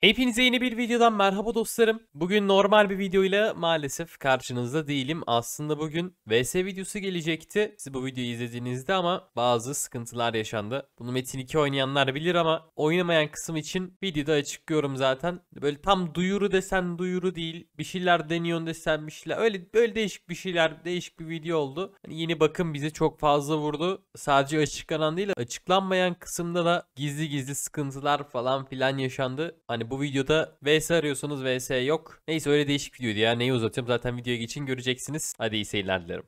Hepinize yeni bir videodan merhaba dostlarım. Bugün normal bir videoyla maalesef karşınızda değilim. Aslında bugün VS videosu gelecekti. Siz bu videoyu izlediğinizde ama bazı sıkıntılar yaşandı. Bunu Metin 2 oynayanlar bilir ama oynamayan kısım için videoda açıklıyorum zaten. Böyle tam duyuru desen duyuru değil. Bir şeyler deniyorsun desen bir şeyler. Öyle böyle değişik bir şeyler, değişik bir video oldu. Hani yeni bakım bizi çok fazla vurdu. Sadece açıklanan değil açıklanmayan kısımda da gizli gizli sıkıntılar falan filan yaşandı. Hani bu videoda VS arıyorsanız VS yok. Neyse öyle değişik videoydu ya. Neyi uzatıyorum zaten videoya geçin göreceksiniz. Hadi iyi seyirler dilerim.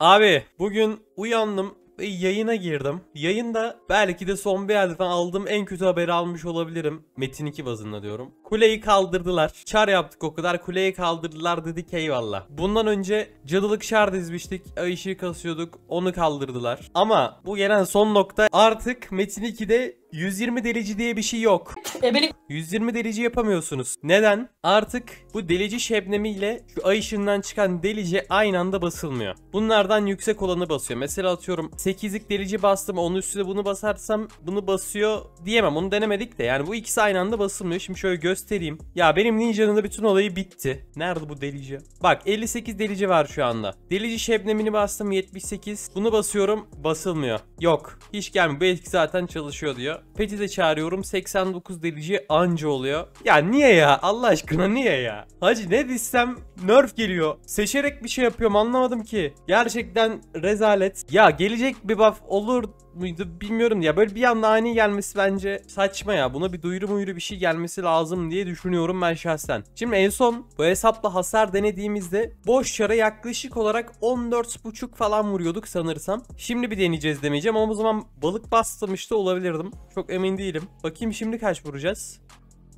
Abi bugün uyandım e, yayına girdim. Yayında belki de son bir elden aldığım en kötü haberi almış olabilirim. Metin 2 bazında diyorum. Kuleyi kaldırdılar. Çar yaptık o kadar. Kuleyi kaldırdılar dedik eyvallah. Bundan önce cadılık şar dizmiştik. Ay kasıyorduk. Onu kaldırdılar. Ama bu gelen son nokta artık Metin 2'de 120 delici diye bir şey yok. Ebelik. 120 delici yapamıyorsunuz. Neden? Artık bu delici şebnemiyle şu ay ışığından çıkan delici aynı anda basılmıyor. Bunlardan yüksek olanı basıyor. Mesela atıyorum 8'lik delici bastım onun üstüne bunu basarsam bunu basıyor diyemem. Onu denemedik de yani bu ikisi aynı anda basılmıyor. Şimdi şöyle göstereyim. Ya benim ninjanın da bütün olayı bitti. Nerede bu delici? Bak 58 delici var şu anda. Delici şebnemini bastım 78. Bunu basıyorum basılmıyor. Yok. Hiç gelmiyor. Bu etki zaten çalışıyor diyor. Fethi'de çağırıyorum 89 delici anca oluyor. Ya niye ya Allah aşkına niye ya? Hacı ne dissem nerf geliyor. Seçerek bir şey yapıyorum anlamadım ki. Gerçekten rezalet. Ya gelecek bir buff olur muydu bilmiyorum ya. Böyle bir anda ani gelmesi bence saçma ya. Buna bir duyuru muyuru bir şey gelmesi lazım diye düşünüyorum ben şahsen. Şimdi en son bu hesapla hasar denediğimizde boş yara yaklaşık olarak 14.5 falan vuruyorduk sanırsam. Şimdi bir deneyeceğiz demeyeceğim ama o zaman balık bastırmış da olabilirdim. Çok emin değilim. Bakayım şimdi kaç vuracağız.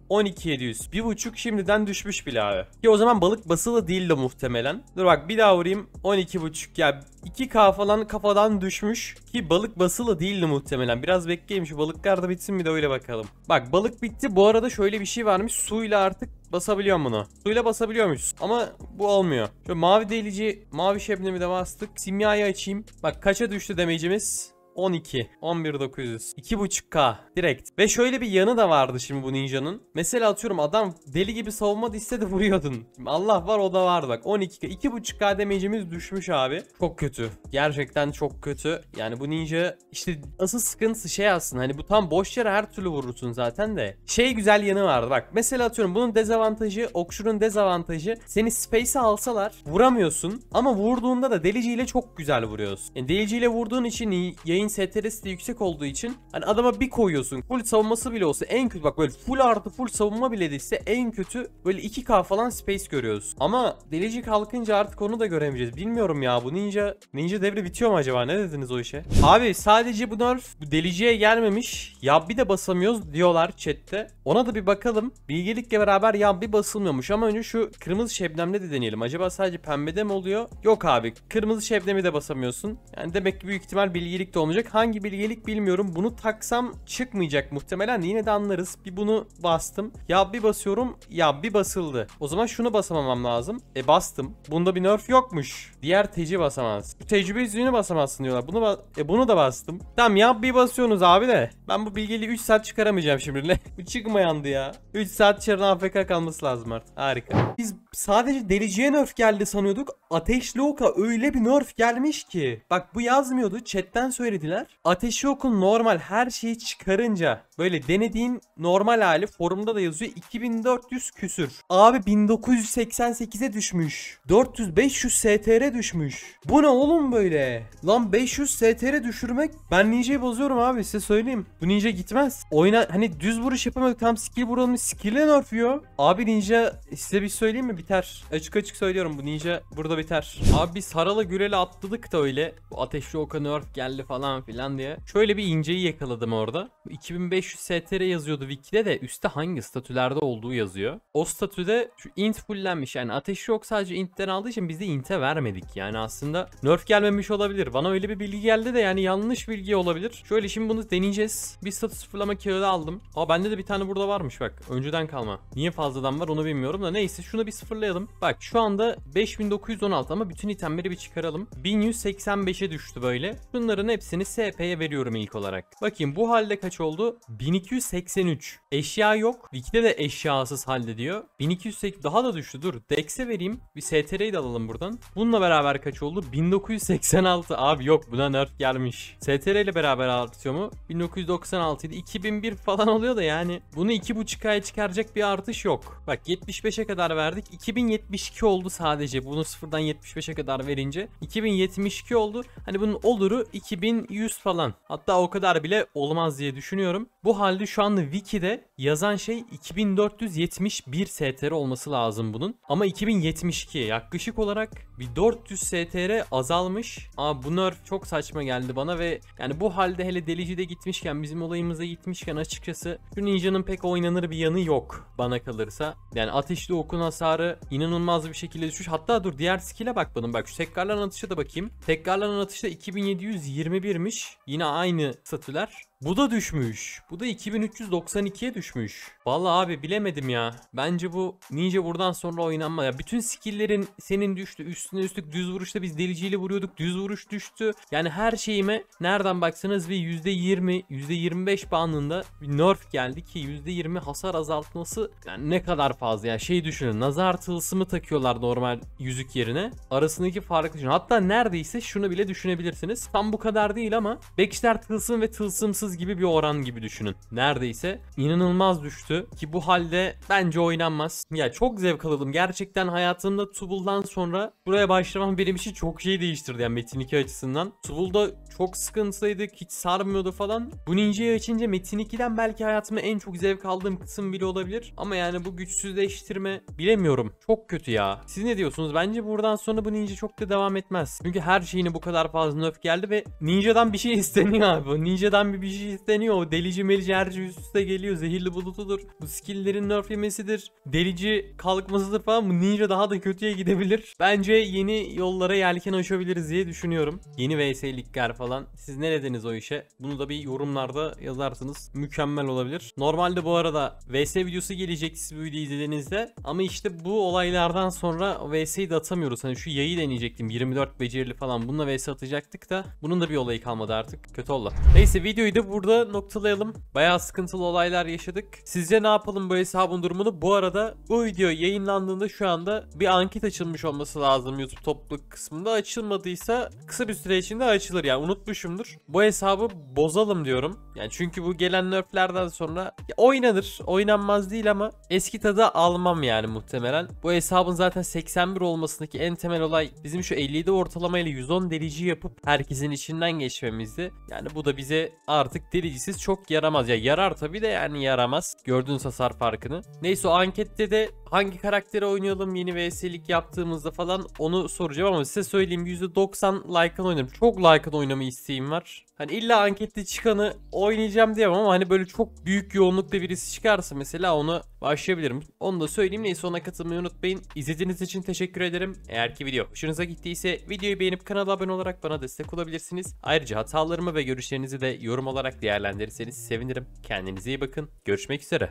12700. Bir buçuk şimdiden düşmüş bile abi. Ki o zaman balık basılı değil de muhtemelen. Dur bak bir daha vurayım. 12 buçuk ya 2k falan kafadan düşmüş. Ki balık basılı değil de muhtemelen. Biraz bekleyeyim şu balıklar da bitsin bir de öyle bakalım. Bak balık bitti. Bu arada şöyle bir şey varmış. Suyla artık basabiliyorum bunu. Suyla basabiliyormuşuz. Ama bu olmuyor. Şu mavi delici, mavi şebnemi de bastık. Simyayı açayım. Bak kaça düştü demeyicimiz? 12. 11900. 2.5K direkt. Ve şöyle bir yanı da vardı şimdi bu ninjanın. Mesela atıyorum adam deli gibi savunma diste de vuruyordun. Şimdi Allah var o da vardı bak. 12K. 2.5K damage'imiz düşmüş abi. Çok kötü. Gerçekten çok kötü. Yani bu ninja işte asıl sıkıntısı şey aslında hani bu tam boş yere her türlü vurursun zaten de. Şey güzel yanı vardı bak. Mesela atıyorum bunun dezavantajı, okşunun dezavantajı. Seni space'e alsalar vuramıyorsun ama vurduğunda da deliciyle çok güzel vuruyorsun. Yani deliciyle vurduğun için yayın Şeyin STR'si de yüksek olduğu için hani adama bir koyuyorsun. Full savunması bile olsa en kötü bak böyle full artı full savunma bile değilse en kötü böyle 2K falan space görüyoruz. Ama delici kalkınca artık onu da göremeyeceğiz. Bilmiyorum ya bu ninja ninja devri bitiyor mu acaba? Ne dediniz o işe? Abi sadece bu nerf deliciye gelmemiş. Ya bir de basamıyoruz diyorlar chatte. Ona da bir bakalım. Bilgelikle beraber ya bir basılmıyormuş ama önce şu kırmızı şebnemle de deneyelim. Acaba sadece pembede mi oluyor? Yok abi. Kırmızı şebnemi de basamıyorsun. Yani demek ki büyük ihtimal bilgelik de olmuş olacak. Hangi bilgelik bilmiyorum. Bunu taksam çıkmayacak muhtemelen yine de anlarız. Bir bunu bastım. Ya bir basıyorum. Ya bir basıldı. O zaman şunu basamamam lazım. E bastım. Bunda bir nerf yokmuş. Diğer teci basamaz. Bu tecrübe yüzüğünü basamazsın diyorlar. Bunu e bunu da bastım. Tamam ya bir basıyorsunuz abi de. Ben bu bilgeliği 3 saat çıkaramayacağım şimdi. Ne? bu çıkmayandı ya. 3 saat içeride AFK kalması lazım artık. Harika. Biz sadece deliciye nerf geldi sanıyorduk. Ateşli oka öyle bir nerf gelmiş ki. Bak bu yazmıyordu. Chatten söyledi getirdiler. Ateşi okun normal her şeyi çıkarınca böyle denediğin normal hali forumda da yazıyor 2400 küsür. Abi 1988'e düşmüş. 400-500 STR düşmüş. Bu ne oğlum böyle? Lan 500 STR düşürmek ben ninja'yı bozuyorum abi size söyleyeyim. Bu ninja gitmez. Oyna hani düz vuruş yapamadık tam skill vurulmuş skill'e nerf'ıyor. Abi ninja size bir söyleyeyim mi biter. Açık açık söylüyorum bu ninja burada biter. Abi biz Harala Gürel'e atladık da öyle. Bu ateşli oka nerf geldi falan falan filan diye. Şöyle bir inceyi yakaladım orada. 2500 STR yazıyordu wiki'de de üstte hangi statülerde olduğu yazıyor. O statüde şu int fullenmiş yani ateş yok sadece int'ten aldığı için biz de int'e vermedik. Yani aslında nerf gelmemiş olabilir. Bana öyle bir bilgi geldi de yani yanlış bilgi olabilir. Şöyle şimdi bunu deneyeceğiz. Bir statü sıfırlama kağıdı aldım. Aa bende de bir tane burada varmış bak. Önceden kalma. Niye fazladan var onu bilmiyorum da neyse şunu bir sıfırlayalım. Bak şu anda 5916 ama bütün itemleri bir çıkaralım. 1185'e düştü böyle. Bunların hepsini Kendimi SP'ye veriyorum ilk olarak. Bakayım bu halde kaç oldu? 1283. Eşya yok. Wiki'de de eşyasız halde diyor. 1208 daha da düştü dur. Dex'e vereyim. Bir STR'yi de alalım buradan. Bununla beraber kaç oldu? 1986. Abi yok buna nerf gelmiş. STR ile beraber artıyor mu? 1996 idi. 2001 falan oluyor da yani. Bunu 2.5 aya çıkaracak bir artış yok. Bak 75'e kadar verdik. 2072 oldu sadece. Bunu sıfırdan 75'e kadar verince. 2072 oldu. Hani bunun oluru 2000 100 falan. Hatta o kadar bile olmaz diye düşünüyorum. Bu halde şu anda wiki'de yazan şey 2471 STR olması lazım bunun. Ama 2072 yaklaşık olarak bir 400 STR azalmış. Aa bu nerf çok saçma geldi bana ve yani bu halde hele delicide gitmişken bizim olayımıza gitmişken açıkçası şu ninjanın pek oynanır bir yanı yok bana kalırsa. Yani ateşli okun hasarı inanılmaz bir şekilde düşmüş. Hatta dur diğer skill'e bakmadım. Bak şu tekrarlanan atışa da bakayım. Tekrarlanan atışta 2721 çevirmiş. Yine aynı statüler bu da düşmüş. Bu da 2392'ye düşmüş. Vallahi abi bilemedim ya. Bence bu ninja buradan sonra oynanma. Ya bütün skill'lerin senin düştü. Üstüne üstlük düz vuruşta biz deliciyle vuruyorduk. Düz vuruş düştü. Yani her şeyime nereden baksanız bir %20, %25 bandında bir nerf geldi ki %20 hasar azaltması yani ne kadar fazla ya. Şey düşünün. Nazar tılsımı takıyorlar normal yüzük yerine. Arasındaki farkı düşünün. Hatta neredeyse şunu bile düşünebilirsiniz. Tam bu kadar değil ama Bekşler tılsım ve tılsımsız gibi bir oran gibi düşünün. Neredeyse inanılmaz düştü ki bu halde bence oynanmaz. Ya çok zevk aladım. Gerçekten hayatımda Tubul'dan sonra buraya başlamam benim işi çok şey değiştirdi yani Metin 2 açısından. Tubul'da çok sıkıntıydı, hiç sarmıyordu falan. Bu Ninja'yı açınca Metin 2'den belki hayatımda en çok zevk aldığım kısım bile olabilir. Ama yani bu güçsüzleştirme bilemiyorum. Çok kötü ya. Siz ne diyorsunuz? Bence buradan sonra bu Ninja çok da devam etmez. Çünkü her şeyine bu kadar fazla nöf geldi ve Ninja'dan bir şey isteniyor abi. Ninja'dan bir, bir strateji isteniyor. O delici melici her şey üst üste geliyor. Zehirli bulutudur. Bu skilllerin nerf yemesidir. Delici kalkmasıdır falan. Bu ninja daha da kötüye gidebilir. Bence yeni yollara yelken açabiliriz diye düşünüyorum. Yeni VS'likler falan. Siz ne dediniz o işe? Bunu da bir yorumlarda yazarsınız. Mükemmel olabilir. Normalde bu arada VS videosu gelecek siz bu videoyu izlediğinizde. Ama işte bu olaylardan sonra VS'yi de atamıyoruz. Hani şu yayı deneyecektim. 24 becerili falan. Bununla VS atacaktık da. Bunun da bir olayı kalmadı artık. Kötü oldu. Neyse videoyu da burada noktalayalım. Bayağı sıkıntılı olaylar yaşadık. Sizce ne yapalım bu hesabın durumunu? Bu arada bu video yayınlandığında şu anda bir anket açılmış olması lazım YouTube topluluk kısmında. Açılmadıysa kısa bir süre içinde açılır yani unutmuşumdur. Bu hesabı bozalım diyorum. Yani çünkü bu gelen nerflerden sonra oynanır. Oynanmaz değil ama eski tadı almam yani muhtemelen. Bu hesabın zaten 81 olmasındaki en temel olay bizim şu 57 ortalamayla 110 delici yapıp herkesin içinden geçmemizdi. Yani bu da bize artı artık delicisiz çok yaramaz. Ya yarar tabii de yani yaramaz. Gördüğünüz hasar farkını. Neyse o ankette de hangi karakteri oynayalım yeni VS'lik yaptığımızda falan onu soracağım ama size söyleyeyim %90 Lycan oynarım. Çok Lycan oynama isteğim var. Hani illa ankette çıkanı oynayacağım diyemem ama hani böyle çok büyük yoğunlukta birisi çıkarsa mesela onu başlayabilirim. Onu da söyleyeyim neyse ona katılmayı unutmayın. İzlediğiniz için teşekkür ederim. Eğer ki video hoşunuza gittiyse videoyu beğenip kanala abone olarak bana destek olabilirsiniz. Ayrıca hatalarımı ve görüşlerinizi de yorum olarak değerlendirirseniz sevinirim. Kendinize iyi bakın. Görüşmek üzere.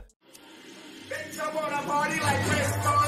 Bençaba! party like Chris Farley.